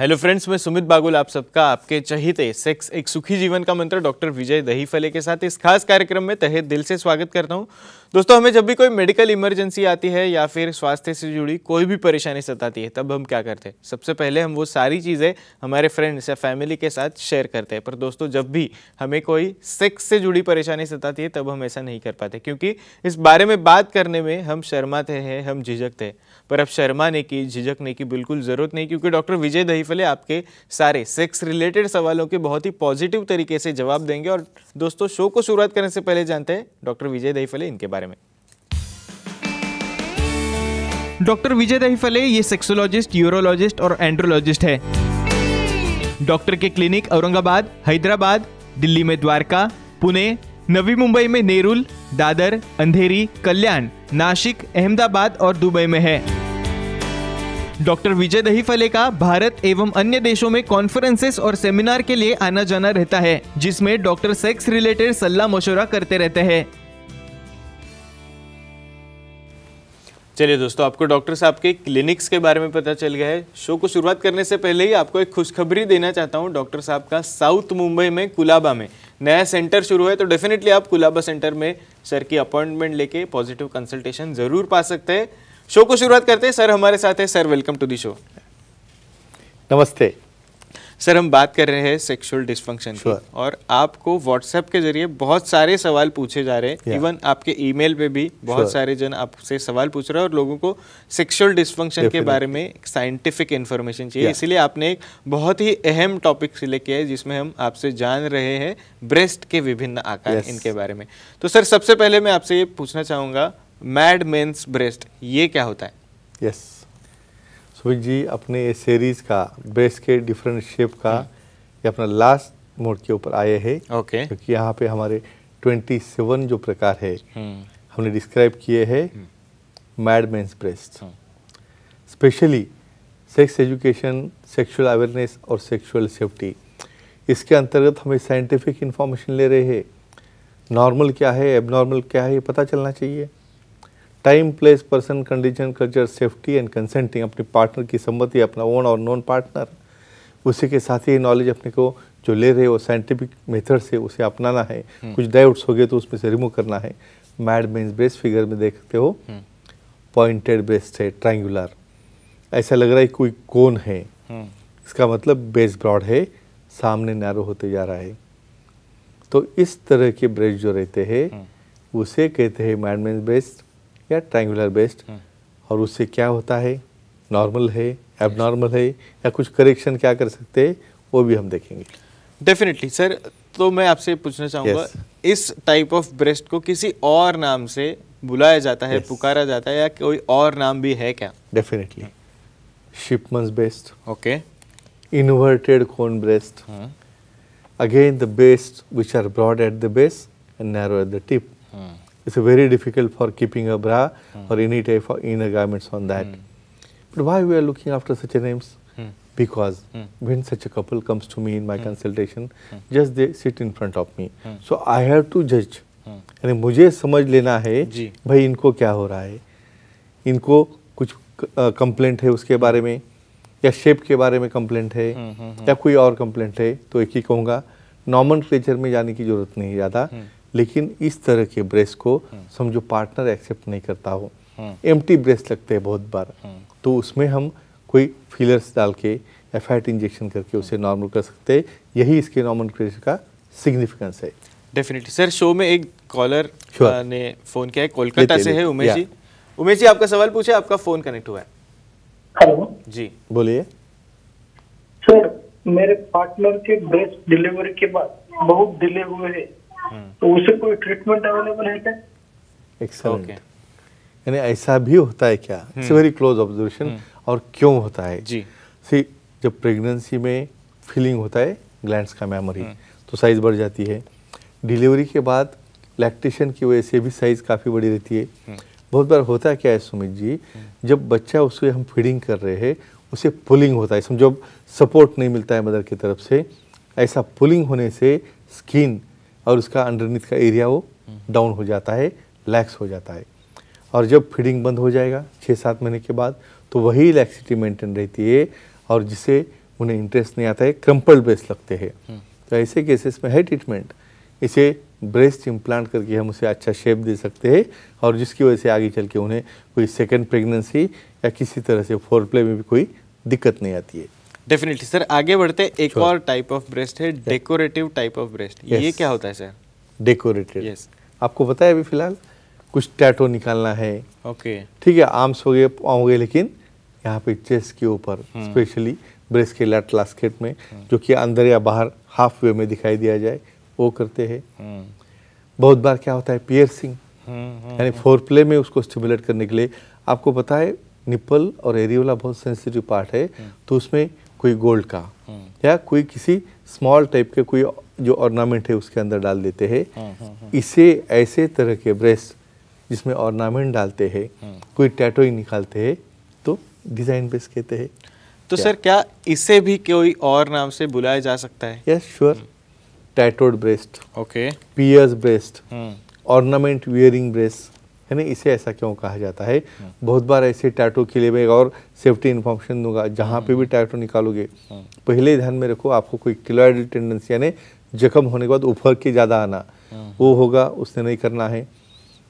Hello friends मैं सुमित बागुल आप सबका आपके चहिते सेक्स एक सुखी जीवन का मंत्र डॉक्टर विजय दही फले के साथ इस खास कार्यक्रम में तहे दिल से स्वागत करता हूं दोस्तों हमें जब भी कोई मेडिकल इमरजेंसी आती है या फिर स्वास्थ्य से जुड़ी कोई भी परेशानी सताती है तब हम क्या करते हैं सबसे पहले हम वो सारी चीज़ें हमारे फ्रेंड्स या फैमिली के साथ शेयर करते हैं पर दोस्तों जब भी हमें कोई सेक्स से जुड़ी परेशानी सताती है तब हम ऐसा नहीं कर पाते क्योंकि इस बारे में बात करने में हम शर्माते हैं हम झिझकते हैं पर अब शर्माने की झिझकने की बिल्कुल ज़रूरत नहीं क्योंकि डॉक्टर विजय दही महफिल आपके सारे सेक्स रिलेटेड सवालों के बहुत ही पॉजिटिव तरीके से जवाब देंगे और दोस्तों शो को शुरुआत करने से पहले जानते हैं डॉक्टर विजय दही फले इनके बारे में डॉक्टर विजय दही फले ये सेक्सोलॉजिस्ट यूरोलॉजिस्ट और एंड्रोलॉजिस्ट है डॉक्टर के क्लिनिक औरंगाबाद हैदराबाद दिल्ली में द्वारका पुणे नवी मुंबई में नेरुल दादर अंधेरी कल्याण नासिक अहमदाबाद और दुबई में है डॉक्टर विजय दही फले का भारत एवं अन्य देशों में कॉन्फ्रेंसेस और सेमिनार के लिए आना जाना रहता है जिसमें डॉक्टर सेक्स रिलेटेड सलाह मशुरा करते रहते हैं चलिए दोस्तों आपको डॉक्टर साहब के क्लिनिक्स के बारे में पता चल गया है शो को शुरुआत करने से पहले ही आपको एक खुशखबरी देना चाहता हूँ डॉक्टर साहब का साउथ मुंबई में कुलाबा में नया सेंटर शुरू है तो डेफिनेटली आप कुलाबा सेंटर में सर की अपॉइंटमेंट लेके पॉजिटिव कंसल्टेशन ज़रूर पा सकते हैं शो को शुरुआत करते हैं सर हमारे साथ है sir welcome to the show नमस्ते सर हम बात कर रहे हैं सेक्सुअल डिस्फंक्शन की और आपको व्हाट्सएप के जरिए बहुत सारे सवाल पूछे जा रहे हैं इवन आपके ईमेल पे भी बहुत सारे जन आपसे सवाल पूछ रहे हैं और लोगों को सेक्सुअल डिस्फंक्शन के बारे में साइंटिफिक इन्फॉर्मेशन चाहिए इसलिए इसीलिए आपने एक बहुत ही अहम टॉपिक सिलेक्ट किया है जिसमें हम आपसे जान रहे हैं ब्रेस्ट के विभिन्न आकार इनके बारे में तो सर सबसे पहले मैं आपसे ये पूछना चाहूँगा मैड मेन्स ब्रेस्ट ये क्या होता है यस सुमित जी अपने ये सीरीज का ब्रेस्ट के डिफरेंट शेप का हम्म। ये अपना लास्ट मोड के ऊपर आए है ओके okay. क्योंकि यहाँ पे हमारे 27 जो प्रकार है हम्म। हमने डिस्क्राइब किए है hmm. Mad men's breast specially sex education sexual awareness और सेक्सुअल सेफ्टी इसके अंतर्गत हमें साइंटिफिक इन्फॉर्मेशन ले रहे हैं नॉर्मल क्या है एबनॉर्मल क्या है ये पता चलना चाहिए time place person condition culture safety and consenting अपने पार्टनर की सम्मति अपना ओन और नॉन पार्टनर उसी के साथ ही नॉलेज अपने को जो ले रहे हो साइंटिफिक मेथड से उसे अपनाना है हम्म। कुछ डाउट्स हो गए तो उसमें से रिमूव करना है मैड मीन्स ब्रेस्ट फिगर में देखते हो पॉइंटेड हम्म। ब्रेस्ट है ट्राइंगुलर ऐसा लग रहा है कोई कोन है हम्म। इसका मतलब बेस ब्रॉड है सामने नैरो होते जा रहा है तो इस तरह के ब्रेस्ट जो रहते हैं उसे कहते हैं मैडमेंस बेस्ट या ट्रायंगुलर हम्म। बेस्ट और उससे क्या होता है नॉर्मल है एबनॉर्मल है या कुछ करेक्शन क्या कर सकते हैं वो भी हम देखेंगे डेफिनेटली सर तो मैं आपसे पूछना चाहूँगा yes. इस टाइप ऑफ ब्रेस्ट को किसी और नाम से बुलाया जाता है yes. पुकारा जाता है या कोई और नाम भी है क्या definitely shipman's best okay inverted cone breast again the best which are broad at the base and narrow at the tip. Hmm. it's very difficult for keeping a bra mm. or any type of inner garments on that. Mm. But why we are looking after such a names? Mm. Because mm. when such a couple comes to me in my mm. consultation, mm. just they sit in front of me. Mm. So I have to judge. यानी मुझे समझ लेना है भाई इनको क्या हो रहा है इनको कुछ कंप्लेंट है उसके बारे में या शेप के बारे में कंप्लेंट है या कोई और कंप्लेंट है तो एक ही कहूँगा नॉर्मल फ्लेचर में जाने की जरूरत नहीं ज़्यादा लेकिन इस तरह के ब्रेस को समझो हम्म। पार्टनर एक्सेप्ट नहीं करता हो हम्म। एम ब्रेस लगते हैं बहुत बार हम्म। तो उसमें हम कोई फिलर्स डाल के एफ इंजेक्शन करके उसे नॉर्मल कर सकते हैं यही इसके नॉर्मल का सिग्निफिकेंस है डेफिनेटली सर शो में एक कॉलर sure. Uh, ने फोन किया है कोलकाता से है उमेश जी उमेश जी आपका सवाल पूछे आपका फोन कनेक्ट हुआ है हेलो जी बोलिए सर मेरे पार्टनर के ब्रेस्ट डिलीवरी के बाद बहुत डिले हुए हैं तो उसे कोई ट्रीटमेंट अवेलेबल है क्या एक्सेलेंट यानी ऐसा भी होता है क्या इट्स वेरी क्लोज ऑब्जर्वेशन और क्यों होता है जी सी जब प्रेगनेंसी में फीलिंग होता है ग्लैंड्स का मेमोरी hmm. तो साइज बढ़ जाती है डिलीवरी के बाद लैक्टेशन की वजह से भी साइज़ काफ़ी बड़ी रहती है hmm. बहुत बार होता क्या है सुमित जी hmm. जब बच्चा उसे हम फीडिंग कर रहे हैं उसे पुलिंग होता है समझो सपोर्ट नहीं मिलता है मदर की तरफ से ऐसा पुलिंग होने से स्किन और उसका अंडरनीथ का एरिया वो डाउन हो जाता है लैक्स हो जाता है और जब फीडिंग बंद हो जाएगा छः सात महीने के बाद तो वही लैक्सिटी मेंटेन रहती है और जिससे उन्हें इंटरेस्ट नहीं आता है क्रम्पल्ड ब्रेस्ट लगते हैं तो ऐसे केसेस में है ट्रीटमेंट इसे ब्रेस्ट इम्प्लांट करके हम उसे अच्छा शेप दे सकते हैं और जिसकी वजह से आगे चल के उन्हें कोई सेकेंड प्रेगनेंसी या किसी तरह से फोर प्ले में भी कोई दिक्कत नहीं आती है डेफिनेटली सर आगे बढ़ते एक और टाइप ऑफ ब्रेस्ट है डेकोरेटिव टाइप ऑफ ब्रेस्ट ये क्या होता है सर डेकोरेटिव यस आपको पता है अभी फिलहाल कुछ टैटो निकालना है ओके okay. ठीक है आर्म्स हो गए पाँव हो गए लेकिन यहाँ पे चेस्ट के ऊपर स्पेशली hmm. ब्रेस्ट के लैट लास्केट में hmm. जो कि अंदर या बाहर हाफ वे में दिखाई दिया जाए वो करते हैं hmm. बहुत बार क्या होता है पियर्सिंग यानी फोर प्ले में उसको स्टिमुलेट करने के लिए आपको पता है निप्पल और एरियोला बहुत सेंसिटिव पार्ट है तो उसमें कोई गोल्ड का हम्म। या कोई किसी स्मॉल टाइप के कोई जो ऑर्नामेंट है उसके अंदर डाल देते हैं हम्म, हम्म, इसे ऐसे तरह के ब्रेस जिसमें ऑर्नामेंट डालते हैं कोई टैटोइंग निकालते हैं तो डिज़ाइन ब्रेस कहते हैं तो क्या? सर क्या इसे भी कोई और नाम से बुलाया जा सकता है yes sure tattooed breast okay pierce breast ornament wearing breast है ना इसे ऐसा क्यों कहा जाता है हाँ। बहुत बार ऐसे टैटू के लिए मैं और सेफ्टी इन्फॉर्मेशन दूंगा जहाँ पे भी टैटू हाँ। निकालोगे हाँ। पहले ध्यान में रखो आपको कोई किलोइड टेंडेंसी यानी जख्म होने के बाद उफर के ज़्यादा आना वो होगा उसने नहीं करना है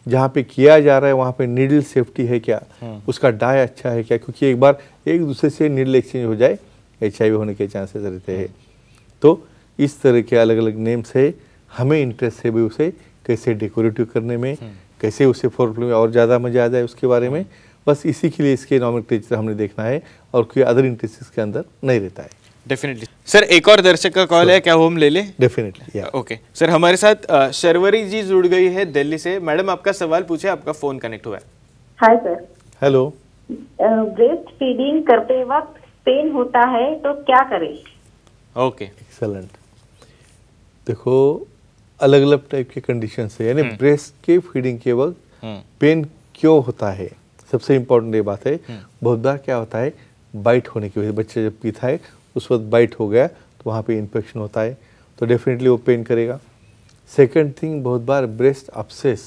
जहाँ पे किया जा रहा है वहाँ पे नीडल सेफ्टी है क्या उसका डाय अच्छा है क्या क्योंकि एक बार एक दूसरे से नीडल एक्सचेंज हो जाए एच होने के चांसेस रहते हैं तो इस तरह के अलग अलग नेम्स है हमें इंटरेस्ट है भी उसे कैसे डेकोरेटिव करने में कैसे उसे फॉर्मूले में और ज़्यादा मजा आ जाए उसके बारे में बस इसी के लिए इसके इकोनॉमिक टेचर हमने देखना है और कोई अदर इंटरेस्ट के अंदर नहीं रहता है डेफिनेटली सर एक और दर्शक का कॉल है क्या होम ले ले डेफिनेटली ओके सर हमारे साथ शर्वरी uh, जी जुड़ गई है दिल्ली से मैडम आपका सवाल पूछे आपका फोन कनेक्ट हुआ है hi sir hello breastfeeding करते वक्त पेन होता है तो क्या करें ओके एक्सलेंट देखो अलग अलग टाइप के कंडीशन है यानी ब्रेस्ट हम्म। के फीडिंग के वक्त पेन हम्म। क्यों होता है सबसे इम्पोर्टेंट ये बात है हम्म। बहुत बार क्या होता है बाइट होने की वजह से बच्चे जब पीता है उस वक्त बाइट हो गया तो वहाँ पे इन्फेक्शन होता है तो डेफिनेटली वो पेन करेगा सेकंड थिंग बहुत बार ब्रेस्ट अपसेस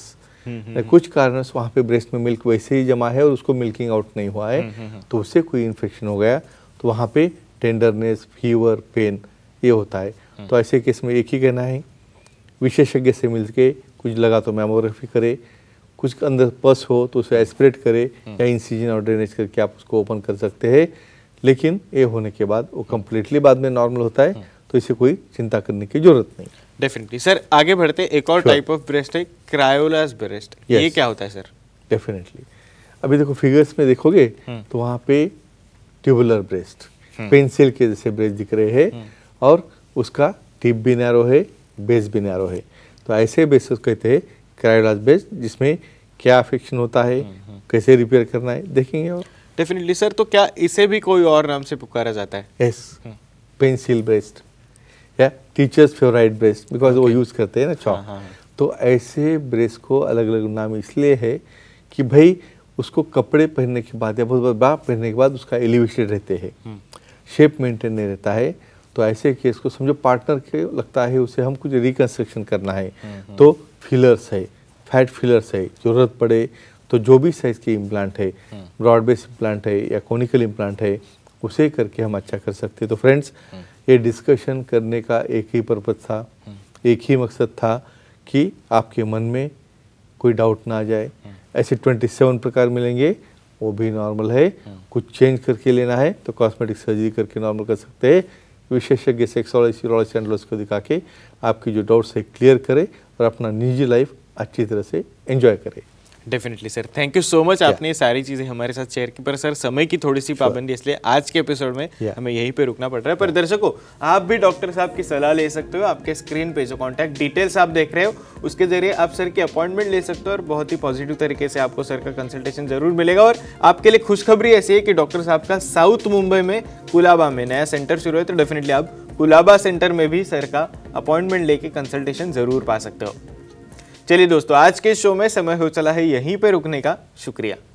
कुछ कारण से वहाँ पे ब्रेस्ट में मिल्क वैसे ही जमा है और उसको मिल्किंग आउट नहीं हुआ है तो उससे कोई इन्फेक्शन हो गया तो वहाँ पे टेंडरनेस फीवर पेन ये होता है तो ऐसे केस में एक ही कहना है विशेषज्ञ से मिल के कुछ लगा तो मेमोग्राफी करे कुछ अंदर पस हो तो उसे एस्पिरेट करे हम्म। या इंसीजन और ड्रेनेज करके आप उसको ओपन कर सकते हैं लेकिन ये होने के बाद वो कम्प्लीटली बाद में नॉर्मल होता है हम्म। तो इसे कोई चिंता करने की जरूरत नहीं डेफिनेटली सर आगे बढ़ते एक और टाइप ऑफ ब्रेस्ट है क्रायोलास ब्रेस्ट yes. ये क्या होता है सर डेफिनेटली अभी देखो फिगर्स में देखोगे हम्म। तो वहाँ पे ट्यूबुलर ब्रेस्ट पेंसिल के जैसे ब्रेस्ट दिख रहे हैं और उसका टिप भी नैरो है बेस भी नैरो है तो ऐसे बेस कहते हैं क्रायोलाज बेस जिसमें क्या फिक्शन होता है हम्म, हम्म। कैसे रिपेयर करना है देखेंगे और डेफिनेटली सर तो क्या इसे भी कोई और नाम से पुकारा जाता है यस पेंसिल बेस्ड या टीचर्स फेवराइट ब्रेस्ट बिकॉज वो यूज़ करते हैं ना चौक हाँ, हाँ, हाँ। तो ऐसे ब्रेस को अलग अलग नाम इसलिए है कि भाई उसको कपड़े पहनने के बाद या बहुत बड़ा पहनने के बाद उसका एलिवेटेड रहते हैं शेप हम्म। मेंटेन नहीं रहता है तो ऐसे केस को समझो पार्टनर के लगता है उसे हम कुछ रिकन्स्ट्रक्शन करना है तो फिलर्स है फैट फिलर्स है ज़रूरत पड़े तो जो भी साइज़ के इम्प्लांट है ब्रॉड बेस इम्प्लांट है या कॉनिकल इम्प्लांट है उसे करके हम अच्छा कर सकते हैं तो फ्रेंड्स हम्म। ये डिस्कशन करने का एक ही पर्पज था हम्म। एक ही मकसद था कि आपके मन में कोई डाउट ना आ जाए हम्म। ऐसे 27 प्रकार मिलेंगे वो भी नॉर्मल है कुछ चेंज करके लेना है तो कॉस्मेटिक सर्जरी करके नॉर्मल कर सकते हैं विशेषज्ञ सेक्सोलॉजी यूरोलॉजिस्ट एंडोलॉजिस्ट को दिखा के आपकी जो डाउट्स है क्लियर करें और अपना निजी लाइफ अच्छी तरह से एंजॉय करें definitely sir thank you so much आपने सारी चीज़ें हमारे साथ शेयर की पर सर समय की थोड़ी सी पाबंदी इसलिए आज के एपिसोड में हमें यहीं पे रुकना पड़ रहा है पर दर्शकों आप भी डॉक्टर साहब की सलाह ले सकते हो आपके स्क्रीन पे जो कॉन्टैक्ट डिटेल्स आप देख रहे हो उसके जरिए आप सर की अपॉइंटमेंट ले सकते हो और बहुत ही पॉजिटिव तरीके से आपको सर का कंसल्टेशन जरूर मिलेगा और आपके लिए खुशखबरी ऐसी है कि डॉक्टर साहब का साउथ मुंबई में कुलाबा में नया सेंटर शुरू है तो डेफिनेटली आप कुलाबा सेंटर में भी सर का अपॉइंटमेंट लेके कंसल्टेशन जरूर पा सकते हो चलिए दोस्तों आज के शो में समय हो चला है यहीं पर रुकने का शुक्रिया